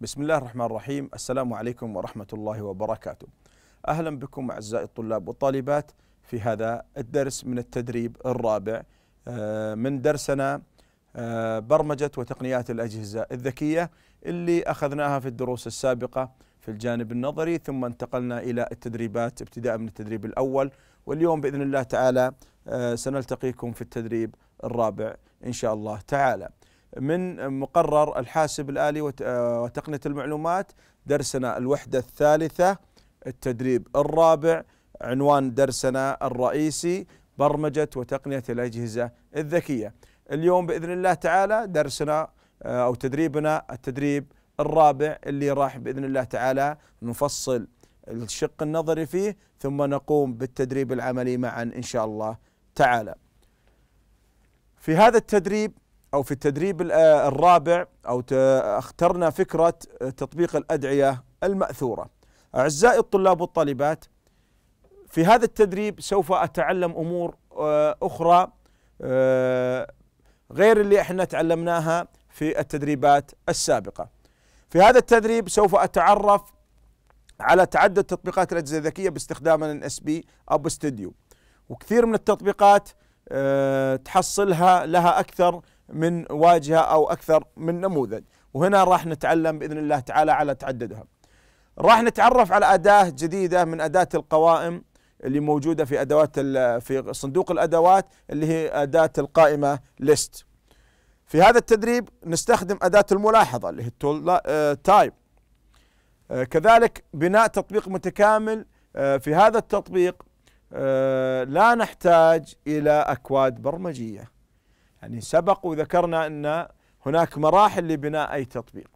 بسم الله الرحمن الرحيم السلام عليكم ورحمة الله وبركاته أهلا بكم أعزائي الطلاب والطالبات في هذا الدرس من التدريب الرابع من درسنا برمجة وتقنيات الأجهزة الذكية اللي أخذناها في الدروس السابقة في الجانب النظري ثم انتقلنا إلى التدريبات ابتداء من التدريب الأول واليوم بإذن الله تعالى سنلتقيكم في التدريب الرابع إن شاء الله تعالى من مقرر الحاسب الآلي آه، وتقنية المعلومات درسنا الوحدة الثالثة التدريب الرابع عنوان درسنا الرئيسي برمجة وتقنية الأجهزة الذكية اليوم بإذن الله تعالى درسنا آه، أو تدريبنا التدريب الرابع اللي راح بإذن الله تعالى نفصل الشق النظري فيه ثم نقوم بالتدريب العملي معا إن شاء الله تعالى في هذا التدريب أو في التدريب آه، الرابع أو اخترنا فكرة آه، تطبيق الأدعية المأثورة أعزائي الطلاب والطالبات في هذا التدريب سوف أتعلم أمور آه، أخرى غير اللي احنا تعلمناها في التدريبات السابقة في هذا التدريب سوف أتعرف على تعدد تطبيقات الأجهزة الذكية باستخدام ال اس بي أب ستوديو وكثير من التطبيقات تحصلها لها أكثر من واجهة أو أكثر من نموذج وهنا راح نتعلم بإذن الله تعالى على تعددها راح نتعرف على أداة جديدة من أداة القوائم اللي موجودة في أدوات في صندوق الأدوات اللي هي أداة القائمة ليست في هذا التدريب نستخدم أداة الملاحظة اللي هي التول تايب آه، آه، كذلك بناء تطبيق متكامل آه، في هذا التطبيق لا نحتاج إلى أكواد برمجية يعني سبق وذكرنا أن هناك مراحل لبناء أي تطبيق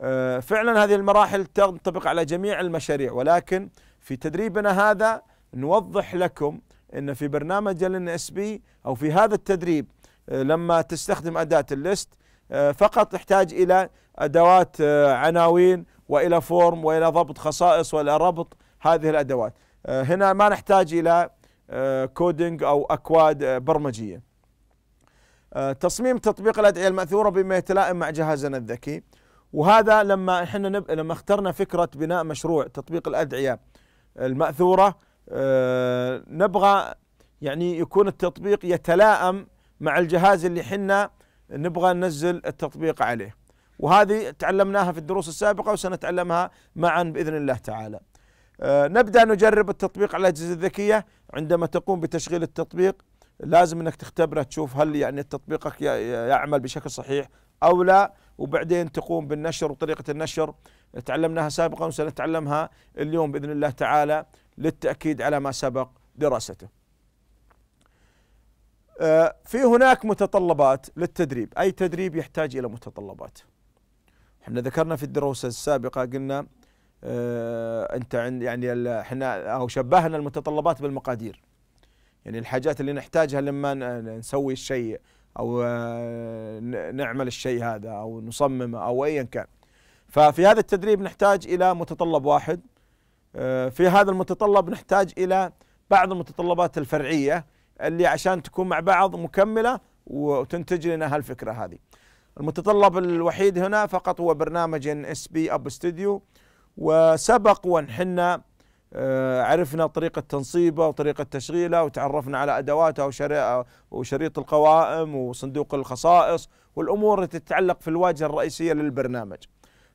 آه، فعلا هذه المراحل تنطبق على جميع المشاريع ولكن في تدريبنا هذا نوضح لكم أن في برنامج ال اس بي أو في هذا التدريب آه، لما تستخدم أداة الليست آه، فقط تحتاج إلى أدوات عناوين وإلى فورم وإلى ضبط خصائص وإلى ربط هذه الأدوات هنا ما نحتاج إلى كودينج أو أكواد برمجية آه، تصميم تطبيق الادعيه الماثوره بما يتلائم مع جهازنا الذكي وهذا لما احنا نب... لما اخترنا فكره بناء مشروع تطبيق الادعيه الماثوره آه، نبغى يعني يكون التطبيق يتلائم مع الجهاز اللي حنا نبغى ننزل التطبيق عليه وهذه تعلمناها في الدروس السابقه وسنتعلمها معا باذن الله تعالى. آه، نبدا نجرب التطبيق على الاجهزه الذكيه عندما تقوم بتشغيل التطبيق لازم انك تختبره تشوف هل يعني تطبيقك يعمل بشكل صحيح او لا وبعدين تقوم بالنشر وطريقه النشر تعلمناها سابقا وسنتعلمها اليوم باذن الله تعالى للتاكيد على ما سبق دراسته. آه، في هناك متطلبات للتدريب، اي تدريب يحتاج الى متطلبات. احنا ذكرنا في الدروس السابقه قلنا آه، انت عند يعني احنا او شبهنا المتطلبات بالمقادير. يعني الحاجات اللي نحتاجها لما نسوي الشيء او آه، نعمل الشيء هذا او نصممه او ايا كان ففي هذا التدريب نحتاج الى متطلب واحد آه، في هذا المتطلب نحتاج الى بعض المتطلبات الفرعيه اللي عشان تكون مع بعض مكمله وتنتج لنا هالفكره هذه. المتطلب الوحيد هنا فقط هو برنامج ان اس بي اب ستوديو وسبق وان حنا آه، عرفنا طريقة تنصيبه وطريقة تشغيله وتعرفنا على أدواته وشريط القوائم وصندوق الخصائص والأمور التي تتعلق في الواجهة الرئيسية للبرنامج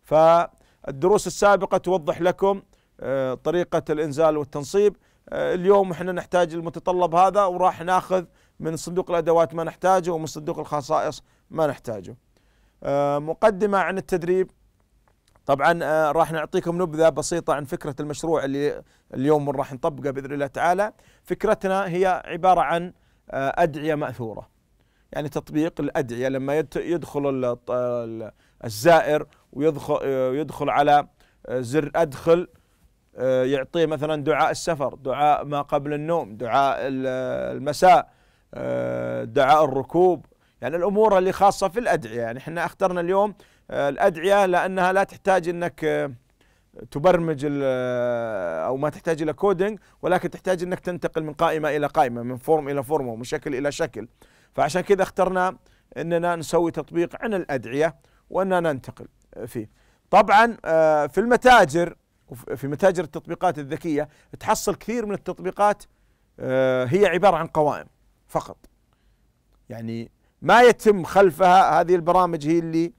فالدروس السابقة توضح لكم آه، طريقة الإنزال والتنصيب آه، اليوم احنا نحتاج المتطلب هذا وراح ناخذ من صندوق الأدوات ما نحتاجه ومن صندوق الخصائص ما نحتاجه مقدمة عن التدريب طبعا آه، راح نعطيكم نبذه بسيطه عن فكره المشروع اللي اليوم راح نطبقه باذن الله تعالى فكرتنا هي عباره عن آه، ادعيه ماثوره يعني تطبيق الادعيه لما يدخل الزائر ويدخل آه، يدخل على زر ادخل يعطيه مثلا دعاء السفر دعاء ما قبل النوم دعاء المساء دعاء الركوب يعني الامور اللي خاصه في الادعيه يعني احنا اخترنا اليوم آه، الادعيه لانها لا تحتاج انك آه، تبرمج آه، او ما تحتاج الى كودينج ولكن تحتاج انك تنتقل من قائمه الى قائمه من فورم الى فورم ومن شكل الى شكل فعشان كذا اخترنا اننا نسوي تطبيق عن الادعيه واننا ننتقل فيه طبعا في المتاجر في متاجر التطبيقات الذكيه تحصل كثير من التطبيقات هي عباره عن قوائم فقط يعني ما يتم خلفها هذه البرامج هي اللي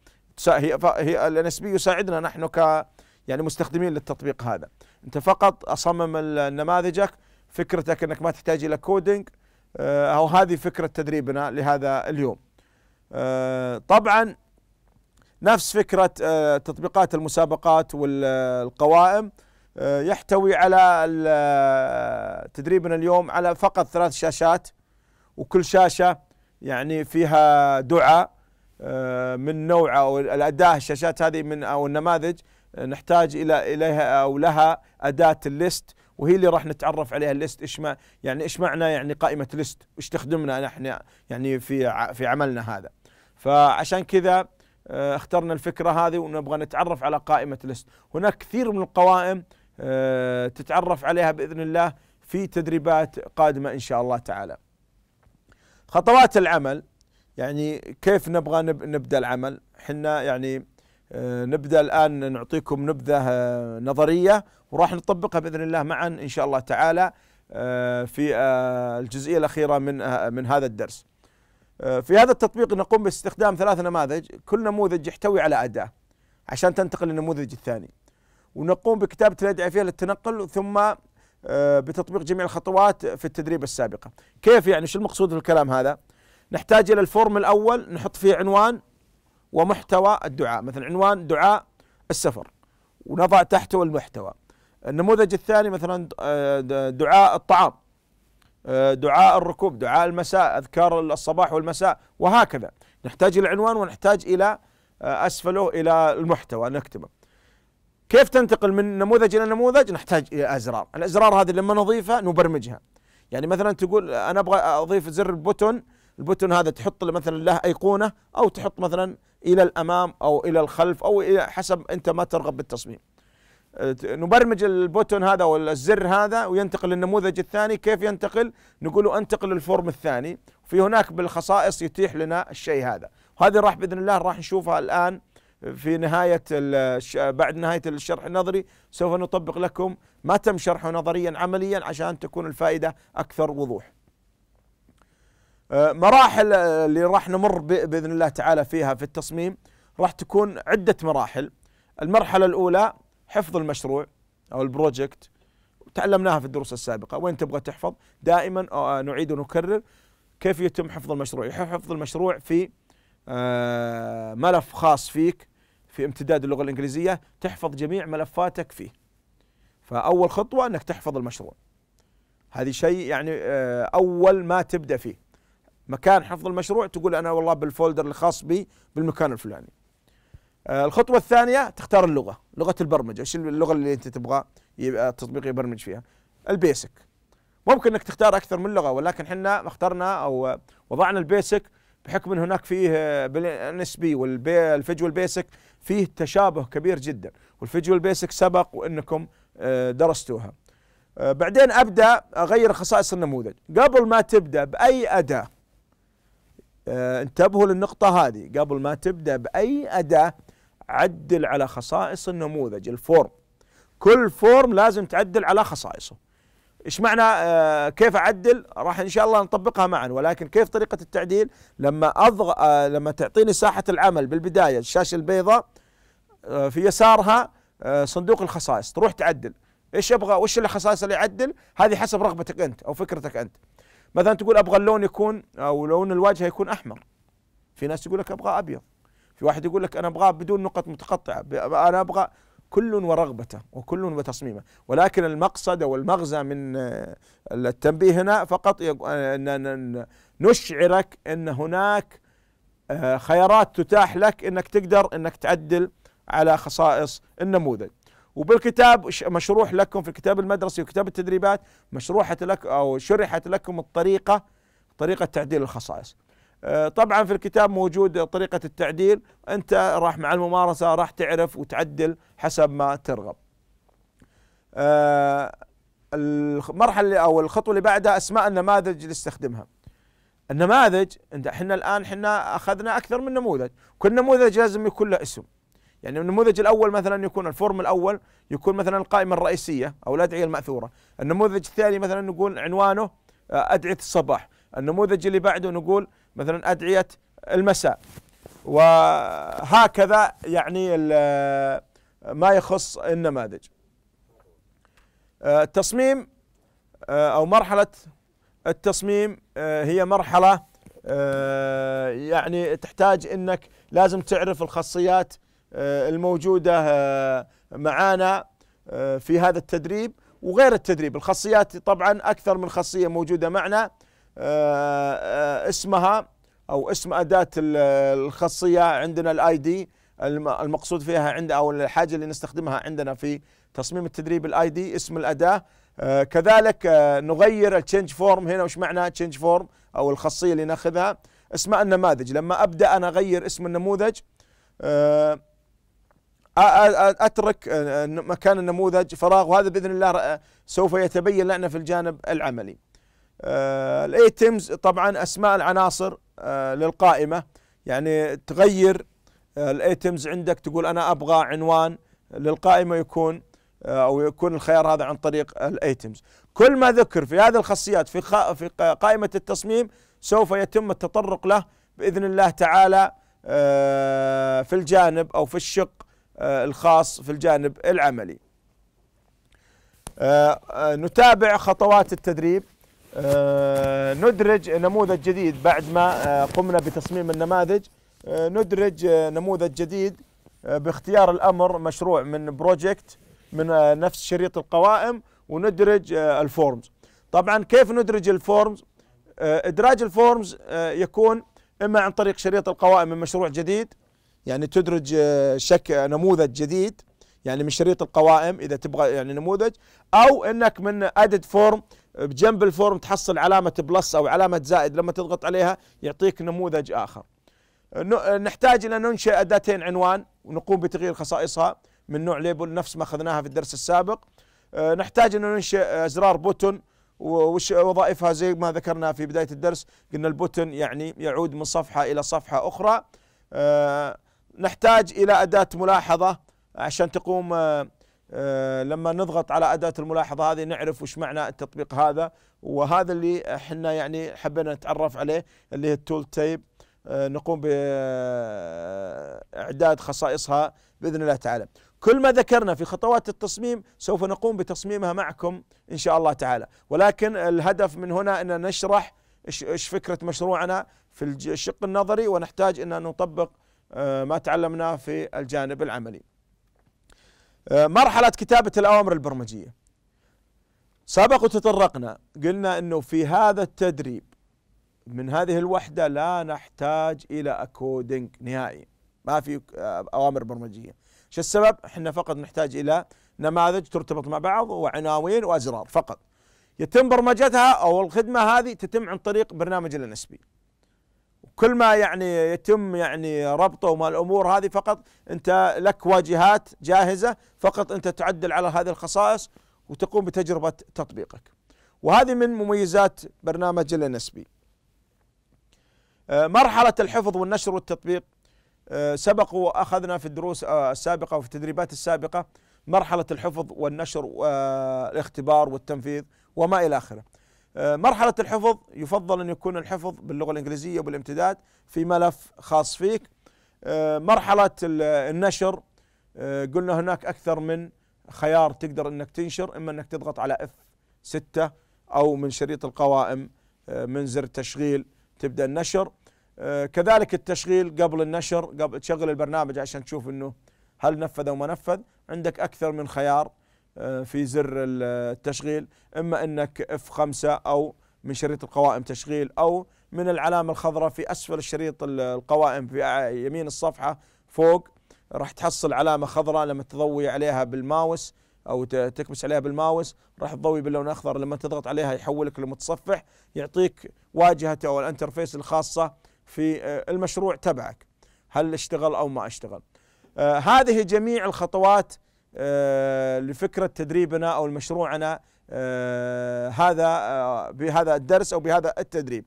هي هي الان يساعدنا نحن ك يعني مستخدمين للتطبيق هذا انت فقط اصمم نماذجك فكرتك انك ما تحتاج الى كودينج آه، او هذه فكره تدريبنا لهذا اليوم آه، طبعا نفس فكره آه، تطبيقات المسابقات والقوائم يحتوي على تدريبنا اليوم على فقط ثلاث شاشات وكل شاشه يعني فيها دعاء آه، من نوعه او الاداه الشاشات هذه من او النماذج آه، نحتاج الى اليها او لها اداه الليست وهي اللي راح نتعرف عليها الليست ايش ما يعني ايش معنى يعني قائمه ليست وايش تخدمنا نحن يعني في في عملنا هذا فعشان كذا آه، اخترنا الفكره هذه ونبغى نتعرف على قائمه ليست هناك كثير من القوائم تتعرف عليها باذن الله في تدريبات قادمه ان شاء الله تعالى خطوات العمل يعني كيف نبغى نبدا العمل؟ احنا يعني آه، نبدا الان نعطيكم نبذه آه، نظريه وراح نطبقها باذن الله معا ان شاء الله تعالى آه، في الجزئيه الاخيره من من هذا الدرس. في هذا التطبيق نقوم باستخدام ثلاث نماذج، كل نموذج يحتوي على اداه عشان تنتقل للنموذج الثاني. ونقوم بكتابه الادعيه فيها للتنقل ثم بتطبيق جميع الخطوات في التدريب السابقه. كيف يعني شو المقصود في الكلام هذا؟ نحتاج إلى الفورم الأول نحط فيه عنوان ومحتوى الدعاء مثلا عنوان دعاء السفر ونضع تحته المحتوى النموذج الثاني مثلا آه، دعاء الطعام آه، دعاء الركوب دعاء المساء أذكار الصباح والمساء وهكذا نحتاج إلى عنوان ونحتاج إلى آه، أسفله إلى المحتوى نكتبه كيف تنتقل من نموذج إلى نموذج نحتاج إلى أزرار الأزرار هذه لما نضيفها نبرمجها يعني مثلا تقول أنا أبغى أضيف زر بوتون البوتون هذا تحط مثلا له ايقونه او تحط مثلا الى الامام او الى الخلف او الى حسب انت ما ترغب بالتصميم أه، نبرمج البوتون هذا او الزر هذا وينتقل للنموذج الثاني كيف ينتقل نقول له انتقل للفورم الثاني في هناك بالخصائص يتيح لنا الشيء هذا وهذه راح باذن الله راح نشوفها الان في نهايه بعد نهايه الشرح النظري سوف نطبق لكم ما تم شرحه نظريا عمليا عشان تكون الفائده اكثر وضوح آه، مراحل آه، اللي راح نمر باذن الله تعالى فيها في التصميم راح تكون عده مراحل المرحله الاولى حفظ المشروع او البروجكت تعلمناها في الدروس السابقه وين تبغى تحفظ دائما آه، نعيد ونكرر كيف يتم حفظ المشروع حفظ المشروع في ملف خاص فيك في امتداد اللغه الانجليزيه تحفظ جميع ملفاتك فيه فاول خطوه انك تحفظ المشروع هذه شيء يعني اول ما تبدا فيه مكان حفظ المشروع تقول انا والله بالفولدر الخاص بي بالمكان الفلاني آه، الخطوه الثانيه تختار اللغه لغه البرمجه ايش اللغه اللي انت تبغى التطبيق آه، يبرمج فيها البيسك ممكن انك تختار اكثر من لغه ولكن احنا اخترنا او وضعنا البيسك بحكم ان هناك فيه آه، بالنسبي والفيجوال بيسك فيه تشابه كبير جدا والفيجوال بيسك سبق وانكم درستوها بعدين ابدا اغير خصائص النموذج قبل ما تبدا باي اداه آه، انتبهوا للنقطة هذه قبل ما تبدأ بأي أداة عدل على خصائص النموذج الفورم كل فورم لازم تعدل على خصائصه ايش معنى آه كيف اعدل راح ان شاء الله نطبقها معا ولكن كيف طريقه التعديل لما اضغ آه لما تعطيني ساحه العمل بالبدايه الشاشه البيضاء آه في يسارها آه صندوق الخصائص تروح تعدل ايش ابغى وش الخصائص اللي اعدل هذه حسب رغبتك انت او فكرتك انت مثلا تقول ابغى اللون يكون او لون الواجهه يكون احمر في ناس يقول لك ابغى ابيض في واحد يقول لك انا ابغاه بدون نقط متقطعه انا ابغى كل ورغبته وكل وتصميمه ولكن المقصد او المغزى من آه، التنبيه هنا فقط آه، ان نشعرك ان هناك آه، خيارات تتاح لك انك تقدر انك تعدل على خصائص النموذج وبالكتاب مشروح لكم في الكتاب المدرسي وكتاب التدريبات مشروحه لك أو شرحت لكم الطريقة طريقة تعديل الخصائص آه، طبعا في الكتاب موجود طريقة التعديل أنت راح مع الممارسة راح تعرف وتعدل حسب ما ترغب آه، المرحلة أو الخطوة اللي بعدها أسماء النماذج اللي استخدمها النماذج احنا الآن احنا أخذنا أكثر من نموذج كل نموذج لازم يكون له اسم يعني النموذج الاول مثلا يكون الفورم الاول يكون مثلا القائمه الرئيسيه او الادعيه الماثوره، النموذج الثاني مثلا نقول عنوانه آه، ادعيه الصباح، النموذج اللي بعده نقول مثلا ادعيه المساء. وهكذا يعني آه، ما يخص النماذج. آه، التصميم او مرحله التصميم هي مرحله يعني تحتاج انك لازم تعرف الخاصيات آه، الموجودة آه، معانا آه، في هذا التدريب وغير التدريب الخاصيات طبعا أكثر من خاصية موجودة معنا اسمها أو اسم أداة الخاصية عندنا الاي دي المقصود فيها عند أو الحاجة اللي نستخدمها عندنا في تصميم التدريب الاي دي اسم الأداة كذلك نغير التشنج فورم هنا وش معنى تشينج فورم أو الخاصية اللي ناخذها اسماء النماذج لما أبدأ أنا أغير اسم النموذج اترك مكان النموذج فراغ وهذا باذن الله سوف يتبين لنا في الجانب العملي. آه، الايتمز طبعا اسماء العناصر آه، للقائمه يعني تغير آه، الايتمز عندك تقول انا ابغى عنوان للقائمه يكون او يكون الخيار هذا عن طريق الايتمز. كل ما ذكر في هذه الخاصيات في في قائمه التصميم سوف يتم التطرق له باذن الله تعالى في الجانب او في الشق آه، الخاص في الجانب العملي آه، آه، نتابع خطوات التدريب ندرج نموذج جديد بعد ما قمنا بتصميم النماذج ندرج نموذج جديد باختيار الامر مشروع من بروجكت من نفس شريط القوائم وندرج الفورمز طبعا كيف ندرج الفورمز ادراج الفورمز يكون اما عن طريق شريط القوائم من مشروع جديد يعني تدرج آه، شك آه، نموذج جديد يعني من شريط القوائم اذا تبغى يعني نموذج او انك من ادد آه، فورم بجنب الفورم تحصل علامه بلس او علامه زائد لما تضغط عليها يعطيك نموذج اخر. نحتاج الى ننشئ اداتين عنوان ونقوم بتغيير خصائصها من نوع ليبل نفس ما اخذناها في الدرس السابق. نحتاج ان ننشئ ازرار بوتن وش وظائفها زي ما ذكرنا في بدايه الدرس قلنا البوتن يعني يعود من صفحه الى صفحه اخرى. نحتاج إلى أداة ملاحظة عشان تقوم آه، آه، لما نضغط على أداة الملاحظة هذه نعرف وش معنى التطبيق هذا وهذا اللي احنا يعني حبينا نتعرف عليه اللي هي التول تيب آه، نقوم بإعداد خصائصها بإذن الله تعالى كل ما ذكرنا في خطوات التصميم سوف نقوم بتصميمها معكم إن شاء الله تعالى ولكن الهدف من هنا أن نشرح إيش فكرة مشروعنا في الشق النظري ونحتاج أن نطبق آه، ما تعلمناه في الجانب العملي آه، مرحلة كتابة الأوامر البرمجية سبق وتطرقنا قلنا أنه في هذا التدريب من هذه الوحدة لا نحتاج إلى أكودينج نهائي ما في آه، أوامر برمجية شو السبب؟ احنا فقط نحتاج إلى نماذج ترتبط مع بعض وعناوين وأزرار فقط يتم برمجتها أو الخدمة هذه تتم عن طريق برنامج الانسبي كل ما يعني يتم يعني ربطه وما الامور هذه فقط انت لك واجهات جاهزه فقط انت تعدل على هذه الخصائص وتقوم بتجربه تطبيقك. وهذه من مميزات برنامج ال آه، مرحله الحفظ والنشر والتطبيق آه، سبق واخذنا في الدروس آه، السابقه وفي التدريبات السابقه مرحله الحفظ والنشر والاختبار والتنفيذ وما الى اخره. آه، مرحلة الحفظ يفضل أن يكون الحفظ باللغة الإنجليزية وبالامتداد في ملف خاص فيك آه، مرحلة النشر آه، قلنا هناك أكثر من خيار تقدر أنك تنشر إما أنك تضغط على F6 أو من شريط القوائم من زر تشغيل تبدأ النشر كذلك التشغيل قبل النشر قبل تشغل البرنامج عشان تشوف أنه هل نفذ أو ما نفذ عندك أكثر من خيار آه، في زر التشغيل اما انك اف 5 او من شريط القوائم تشغيل او من العلامه الخضراء في اسفل الشريط القوائم في يمين الصفحه فوق راح تحصل علامه خضراء لما تضوي عليها بالماوس او تكبس عليها بالماوس راح تضوي باللون الاخضر لما تضغط عليها يحولك لمتصفح يعطيك واجهه او الانترفيس الخاصه في آه، المشروع تبعك هل اشتغل او ما اشتغل آه هذه جميع الخطوات آه، لفكره تدريبنا او المشروعنا آه، هذا آه، بهذا الدرس او بهذا التدريب.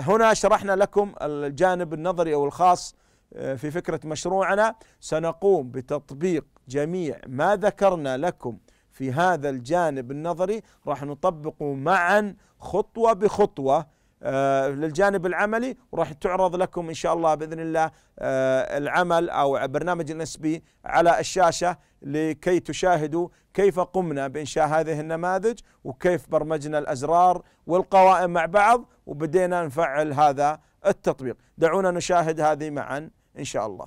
هنا شرحنا لكم الجانب النظري او الخاص في فكره مشروعنا سنقوم بتطبيق جميع ما ذكرنا لكم في هذا الجانب النظري راح نطبقه معا خطوه بخطوه آه، للجانب العملي وراح تعرض لكم ان شاء الله باذن الله آه، العمل او برنامج النس بي على الشاشه لكي تشاهدوا كيف قمنا بانشاء هذه النماذج وكيف برمجنا الازرار والقوائم مع بعض وبدينا نفعل هذا التطبيق دعونا نشاهد هذه معا ان شاء الله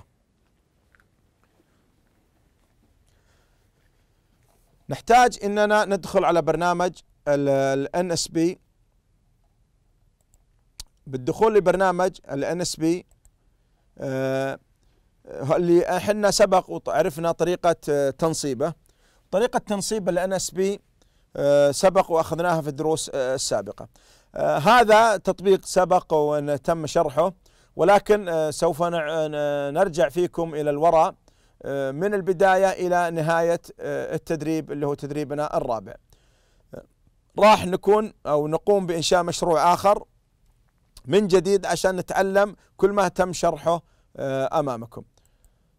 نحتاج اننا ندخل على برنامج ال بي بالدخول لبرنامج الان اس آه، بي اللي احنا سبق وعرفنا طريقه آه، تنصيبه طريقه تنصيب الان اس آه، بي سبق واخذناها في الدروس السابقه هذا تطبيق سبق تم شرحه ولكن سوف نرجع فيكم الى الوراء من البدايه الى نهايه التدريب اللي هو تدريبنا الرابع راح نكون او نقوم بانشاء مشروع اخر من جديد عشان نتعلم كل ما تم شرحه آه، أمامكم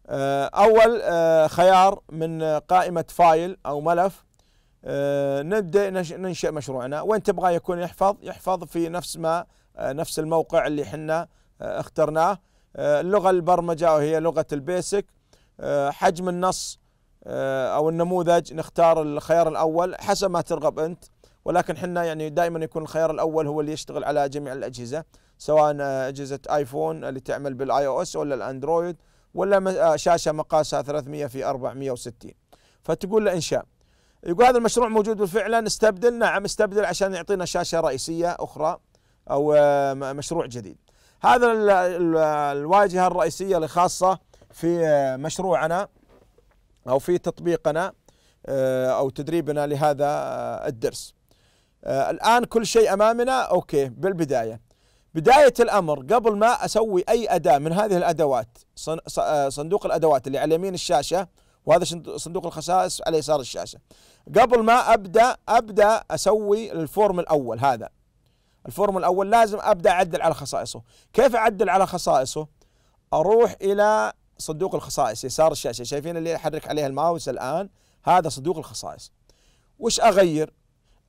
آه، أول آه، خيار من قائمة فايل أو ملف نبدأ ننشئ مشروعنا وين تبغى يكون يحفظ يحفظ في نفس ما نفس الموقع اللي حنا اخترناه اللغة البرمجة وهي لغة البيسك حجم النص أو النموذج نختار الخيار الأول حسب ما ترغب أنت ولكن حنا يعني دائما يكون الخيار الاول هو اللي يشتغل على جميع الاجهزه سواء آه، اجهزه ايفون اللي تعمل بالاي او اس ولا الاندرويد ولا آه، شاشه مقاسها 300 في 460 فتقول له انشاء يقول هذا المشروع موجود بالفعل نستبدل نعم استبدل عشان يعطينا شاشه رئيسيه اخرى او آه، مشروع جديد هذا الواجهه الرئيسيه الخاصه في مشروعنا او في تطبيقنا او تدريبنا لهذا الدرس آه، الآن كل شيء أمامنا أوكي بالبداية بداية الأمر قبل ما أسوي أي أداة من هذه الأدوات آه، صندوق الأدوات اللي على يمين الشاشة وهذا صندوق الخصائص على يسار الشاشة قبل ما أبدأ أبدأ أسوي الفورم الأول هذا الفورم الأول لازم أبدأ أعدل على خصائصه كيف أعدل على خصائصه أروح إلى صندوق الخصائص يسار الشاشة شايفين اللي أحرك عليها الماوس الآن هذا صندوق الخصائص وش أغير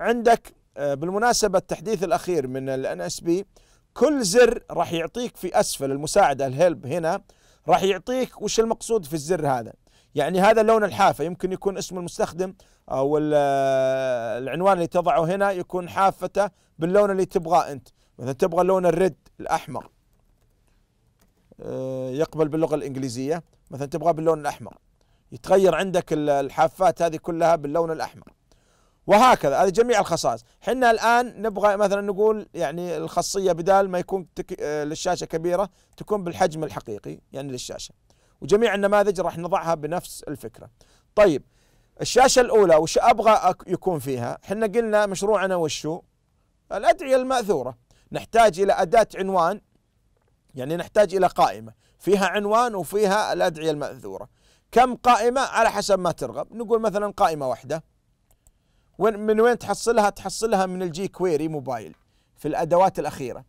عندك آه، بالمناسبة التحديث الأخير من الـ اس بي كل زر راح يعطيك في أسفل المساعدة الهلب هنا راح يعطيك وش المقصود في الزر هذا يعني هذا اللون الحافة يمكن يكون اسم المستخدم أو آه، العنوان اللي تضعه هنا يكون حافته باللون اللي تبغاه أنت مثلا تبغى اللون الريد الأحمر آه، يقبل باللغة الإنجليزية مثلا تبغاه باللون الأحمر يتغير عندك الحافات هذه كلها باللون الأحمر وهكذا هذه جميع الخصائص حنا الآن نبغى مثلا نقول يعني الخاصية بدال ما يكون تك... آه، للشاشة كبيرة تكون بالحجم الحقيقي يعني للشاشة وجميع النماذج راح نضعها بنفس الفكرة طيب الشاشة الأولى وش أبغى يكون فيها حنا قلنا مشروعنا وشو الأدعية المأثورة نحتاج إلى أداة عنوان يعني نحتاج إلى قائمة فيها عنوان وفيها الأدعية المأثورة كم قائمة على حسب ما ترغب نقول مثلا قائمة واحدة وين من وين تحصلها تحصلها من الجي كويري موبايل في الادوات الاخيره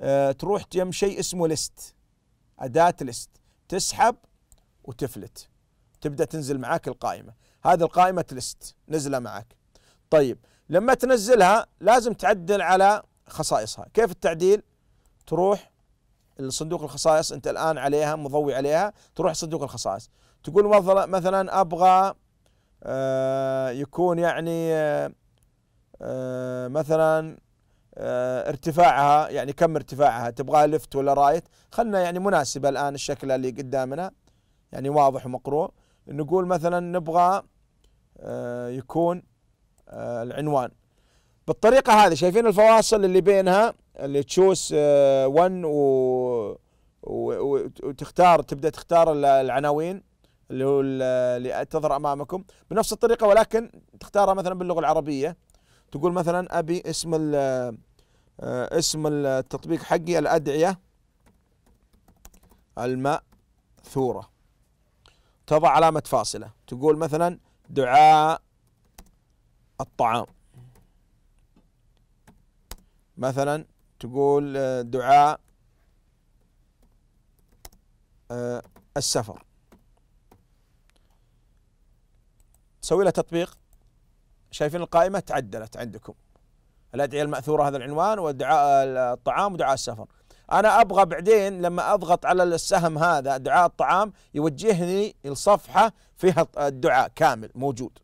أه تروح يم شيء اسمه ليست اداه ليست تسحب وتفلت تبدا تنزل معاك القائمه هذه القائمه ليست نزله معاك طيب لما تنزلها لازم تعدل على خصائصها كيف التعديل تروح لصندوق الخصائص انت الان عليها مضوي عليها تروح صندوق الخصائص تقول مثلا ابغى آه، يكون يعني آه، آه، مثلا ارتفاعها يعني كم ارتفاعها تبغاها لفت ولا رايت خلنا يعني مناسبة الآن الشكل اللي قدامنا يعني واضح ومقروء نقول مثلا نبغى يكون العنوان بالطريقة هذه شايفين الفواصل اللي بينها اللي تشوس 1 و... وتختار تبدأ تختار العناوين اللي هو اللي تظهر امامكم بنفس الطريقه ولكن تختارها مثلا باللغه العربيه تقول مثلا ابي اسم ال آه، اسم التطبيق حقي الادعيه الماثوره تضع علامه فاصله تقول مثلا دعاء الطعام مثلا تقول آه، دعاء آه، السفر تسوي له تطبيق شايفين القائمة تعدلت عندكم الأدعية المأثورة هذا العنوان ودعاء الطعام ودعاء السفر أنا أبغى بعدين لما أضغط على السهم هذا دعاء الطعام يوجهني الصفحة فيها الدعاء كامل موجود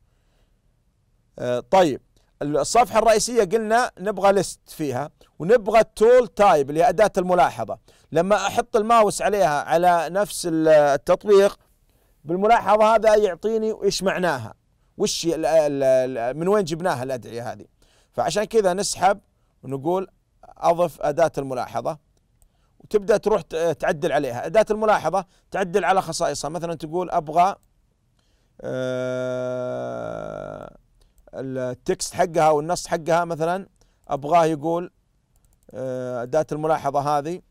آه، طيب الصفحة الرئيسية قلنا نبغى ليست فيها ونبغى التول تايب اللي هي أداة الملاحظة لما أحط الماوس عليها على نفس التطبيق بالملاحظة هذا يعطيني إيش معناها وش من وين جبناها الادعيه هذه فعشان كذا نسحب ونقول اضف اداه الملاحظه وتبدا تروح تعدل عليها اداه الملاحظه تعدل على خصائصها مثلا تقول ابغى آه، التكست حقها والنص حقها مثلا ابغاه يقول آه، اداه الملاحظه هذه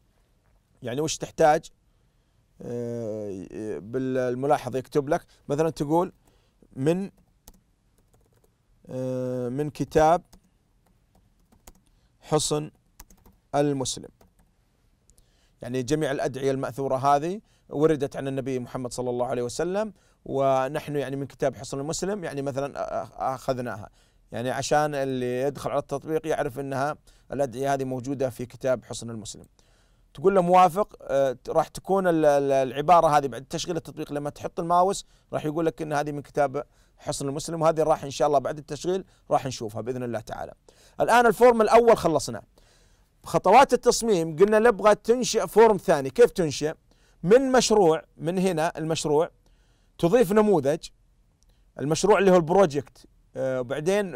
يعني وش تحتاج آه، بالملاحظه يكتب لك مثلا تقول من آه، من كتاب حصن المسلم يعني جميع الأدعية المأثورة هذه وردت عن النبي محمد صلى الله عليه وسلم ونحن يعني من كتاب حصن المسلم يعني مثلا أخذناها يعني عشان اللي يدخل على التطبيق يعرف أنها الأدعية هذه موجودة في كتاب حصن المسلم تقول له موافق آه، راح تكون العبارة هذه بعد تشغيل التطبيق لما تحط الماوس راح يقول لك أن هذه من كتاب حصن المسلم وهذه راح ان شاء الله بعد التشغيل راح نشوفها باذن الله تعالى. الان الفورم الاول خلصناه. خطوات التصميم قلنا نبغى تنشئ فورم ثاني، كيف تنشئ؟ من مشروع من هنا المشروع تضيف نموذج المشروع اللي هو البروجكت آه، وبعدين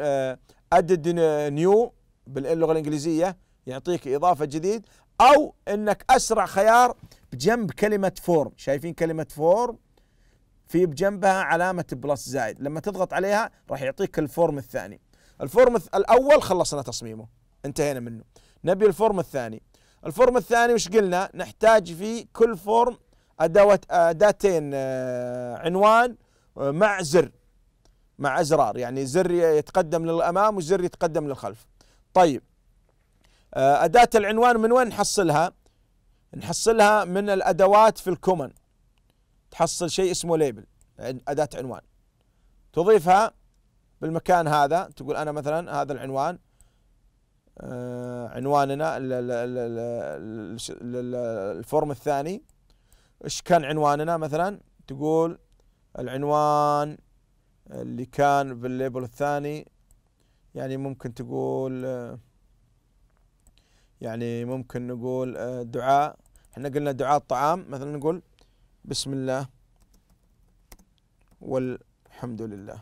ادد آه، نيو باللغه الانجليزيه يعطيك اضافه جديد او انك اسرع خيار بجنب كلمه فورم، شايفين كلمه فورم في بجنبها علامة بلس زائد لما تضغط عليها راح يعطيك الفورم الثاني الفورم الأول خلصنا تصميمه انتهينا منه نبي الفورم الثاني الفورم الثاني وش قلنا نحتاج في كل فورم أدوات أداتين آه، عنوان آه، مع زر مع أزرار يعني زر يتقدم للأمام وزر يتقدم للخلف طيب آه، أداة العنوان من وين نحصلها نحصلها من الأدوات في الكومن تحصل شيء اسمه ليبل أداة عنوان تضيفها بالمكان هذا تقول أنا مثلا هذا العنوان آه، عنواننا الفورم الثاني ايش كان عنواننا مثلا تقول العنوان اللي كان بالليبل الثاني يعني ممكن تقول يعني ممكن نقول آه، دعاء احنا قلنا دعاء الطعام مثلا نقول بسم الله والحمد لله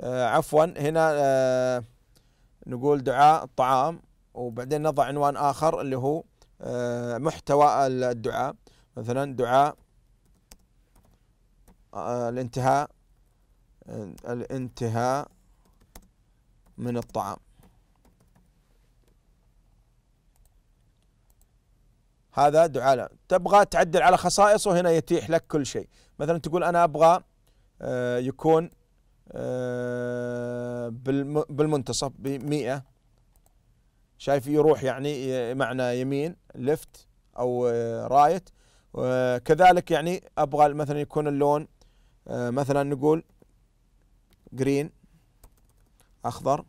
آه عفوا هنا آه نقول دعاء الطعام وبعدين نضع عنوان آخر اللي هو آه محتوى الدعاء مثلا دعاء آه الانتهاء آه، الانتهاء من الطعام هذا دعاء تبغى تعدل على خصائصه هنا يتيح لك كل شيء مثلا تقول أنا أبغى آه، يكون آه، بالمنتصف ب 100 شايف يروح يعني معنى يمين لفت أو رايت آه، كذلك يعني أبغى مثلا يكون اللون مثلا نقول جرين أخضر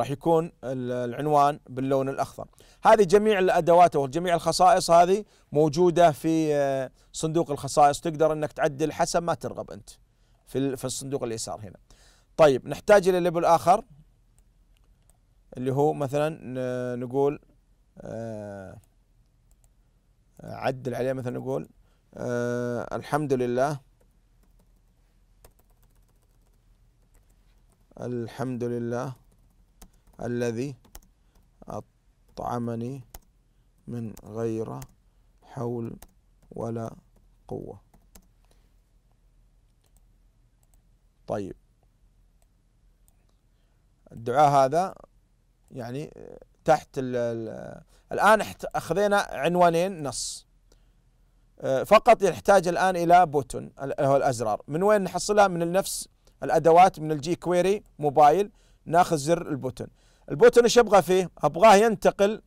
راح يكون العنوان باللون الاخضر هذه جميع الادوات او جميع الخصائص هذه موجوده في آه، صندوق الخصائص تقدر انك تعدل حسب ما ترغب انت في في الصندوق اليسار هنا طيب نحتاج الى ليبل اخر اللي هو مثلا آه، نقول آه، عدل عليه مثلا نقول الحمد لله الحمد لله الذي أطعمني من غير حول ولا قوة طيب الدعاء هذا يعني تحت ال الـ الآن أخذنا عنوانين نص آه، فقط نحتاج الآن إلى بوتون هو الأزرار من وين نحصلها من نفس الأدوات من الجي كويري موبايل ناخذ زر البوتون البوتون ايش ابغى فيه؟ ابغاه ينتقل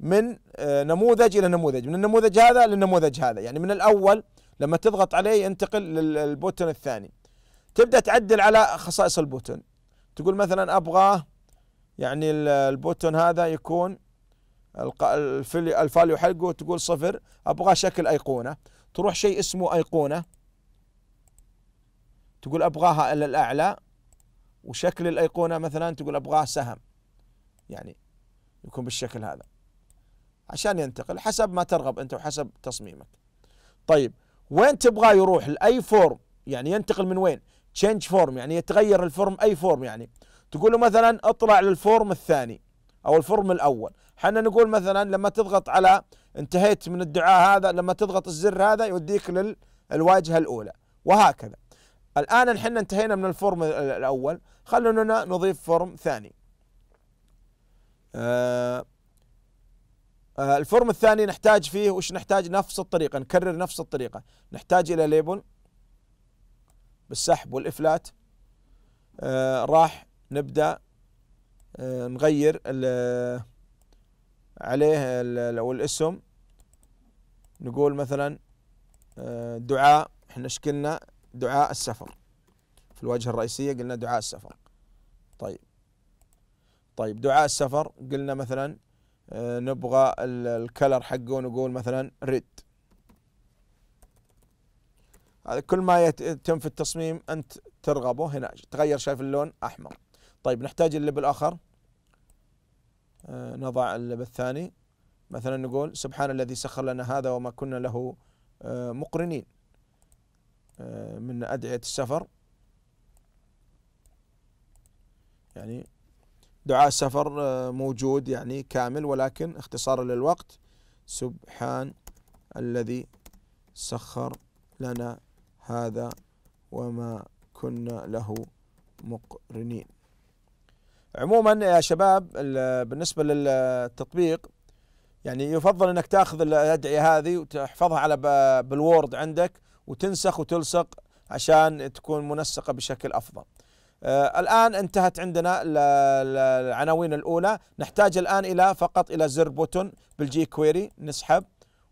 من آه، نموذج الى نموذج، من النموذج هذا للنموذج هذا، يعني من الاول لما تضغط عليه ينتقل للبوتون الثاني. تبدا تعدل على خصائص البوتون. تقول مثلا ابغاه يعني البوتون هذا يكون الفاليو حقه تقول صفر، ابغاه شكل ايقونه، تروح شيء اسمه ايقونه تقول ابغاها الى الاعلى وشكل الايقونه مثلا تقول ابغاه سهم يعني يكون بالشكل هذا عشان ينتقل حسب ما ترغب انت وحسب تصميمك طيب وين تبغاه يروح لاي فورم يعني ينتقل من وين تشينج فورم يعني يتغير الفورم اي فورم يعني تقول له مثلا اطلع للفورم الثاني او الفورم الاول حنا نقول مثلا لما تضغط على انتهيت من الدعاء هذا لما تضغط الزر هذا يوديك للواجهه الاولى وهكذا الان احنا انتهينا من الفورم الاول خلونا نضيف فورم ثاني آه، آه، الفورم الثاني نحتاج فيه وش نحتاج نفس الطريقة نكرر نفس الطريقة نحتاج إلى ليبل بالسحب والإفلات آه، راح نبدأ نغير عليه الاسم نقول مثلا دعاء احنا شكلنا دعاء السفر في الواجهة الرئيسية قلنا دعاء السفر طيب طيب دعاء السفر قلنا مثلا آه، نبغى الكلر حقه نقول مثلا ريد هذا كل ما يتم في التصميم انت ترغبه هنا تغير شايف اللون احمر طيب نحتاج اللب الاخر آه، نضع اللب الثاني مثلا نقول سبحان الذي سخر لنا هذا وما كنا له آه، مقرنين من ادعيه السفر يعني دعاء السفر آه، موجود يعني كامل ولكن اختصارا للوقت سبحان الذي سخر لنا هذا وما كنا له مقرنين عموما يا شباب بالنسبة للتطبيق يعني يفضل انك تاخذ الادعية هذه وتحفظها على بالوورد عندك وتنسخ وتلصق عشان تكون منسقة بشكل افضل آه، الآن انتهت عندنا العناوين الأولى نحتاج الآن إلى فقط إلى زر بوتون بالجي كويري نسحب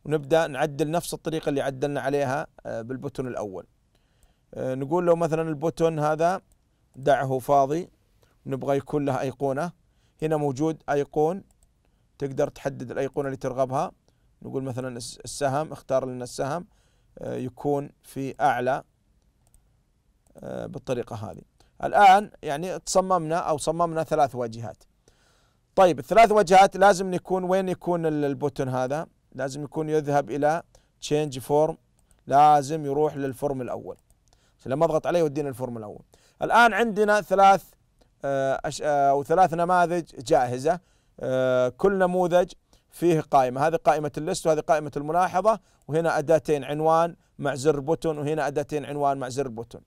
ونبدأ نعدل نفس الطريقة اللي عدلنا عليها آه، بالبوتون الأول آه، نقول لو مثلا البوتون هذا دعه فاضي نبغى يكون له أيقونة هنا موجود أيقون تقدر تحدد الأيقونة اللي ترغبها نقول مثلا السهم اختار لنا السهم يكون في أعلى بالطريقة هذه الآن يعني تصممنا أو صممنا ثلاث واجهات طيب الثلاث واجهات لازم يكون وين يكون البوتن هذا لازم يكون يذهب إلى change form لازم يروح للفورم الأول لما أضغط عليه يودينا الفورم الأول الآن عندنا ثلاث آه، أش... آه، أو ثلاث نماذج جاهزة آه، كل نموذج فيه قائمة هذه قائمة الليست وهذه قائمة الملاحظة وهنا أداتين عنوان مع زر بوتون وهنا أداتين عنوان مع زر بوتون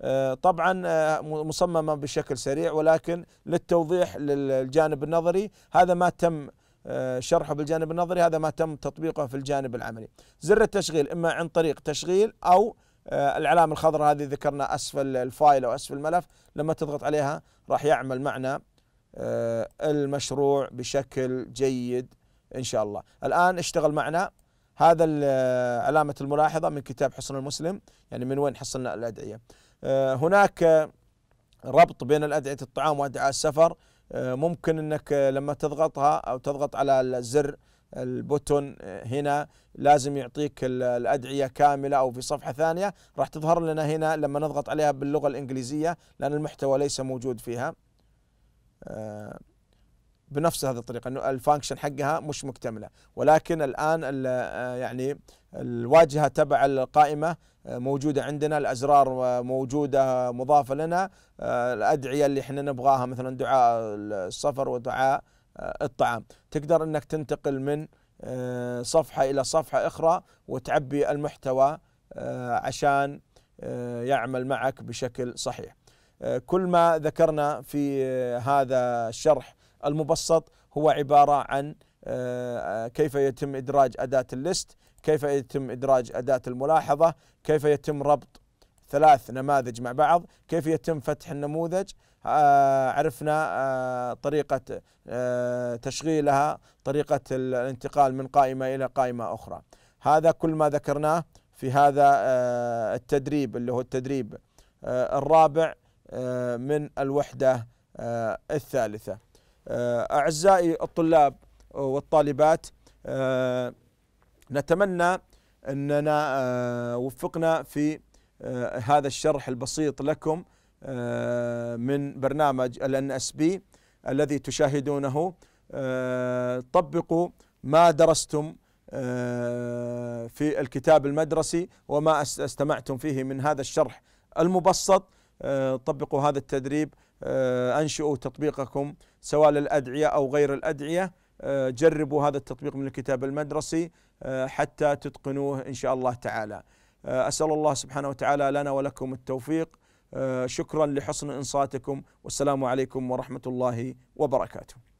آه، طبعا آه، مصممه بشكل سريع ولكن للتوضيح للجانب النظري هذا ما تم آه، شرحه بالجانب النظري هذا ما تم تطبيقه في الجانب العملي زر التشغيل إما عن طريق تشغيل أو العلامة الخضراء هذه ذكرنا أسفل الفايل أو أسفل الملف لما تضغط عليها راح يعمل معنا المشروع بشكل جيد إن شاء الله الآن اشتغل معنا هذا علامة الملاحظة من كتاب حصن المسلم يعني من وين حصلنا الأدعية آه، هناك ربط بين الأدعية الطعام وأدعية السفر آه، ممكن أنك لما تضغطها أو تضغط على الزر البوتون آه، هنا لازم يعطيك الأدعية كاملة أو في صفحة ثانية راح تظهر لنا هنا لما نضغط عليها باللغة الإنجليزية لأن المحتوى ليس موجود فيها بنفس هذه الطريقة أنه الفانكشن حقها مش مكتملة ولكن الآن يعني الواجهه تبع القائمه آه، موجوده عندنا الازرار موجوده مضافه لنا آه، الادعيه اللي احنا نبغاها مثلا دعاء السفر ودعاء آه، الطعام تقدر انك تنتقل من صفحه الى صفحه اخرى وتعبي المحتوى عشان يعمل معك بشكل صحيح كل ما ذكرنا في هذا الشرح المبسط هو عباره عن كيف يتم ادراج اداه الليست كيف يتم إدراج أداة الملاحظة كيف يتم ربط ثلاث نماذج مع بعض كيف يتم فتح النموذج آه عرفنا آه طريقة آه تشغيلها طريقة الانتقال من قائمة إلى قائمة أخرى هذا كل ما ذكرناه في هذا آه، التدريب اللي هو التدريب آه، الرابع آه، من الوحدة الثالثة أعزائي الطلاب والطالبات نتمنى أننا آه، وفقنا في آه، هذا الشرح البسيط لكم آه، من برنامج ال اس بي الذي تشاهدونه طبقوا ما درستم في الكتاب المدرسي وما استمعتم فيه من هذا الشرح المبسط طبقوا هذا التدريب انشئوا تطبيقكم سواء للادعيه او غير الادعيه جربوا هذا التطبيق من الكتاب المدرسي آه، حتى تتقنوه إن شاء الله تعالى آه، أسأل الله سبحانه وتعالى لنا ولكم التوفيق آه، شكرا لحسن إنصاتكم والسلام عليكم ورحمة الله وبركاته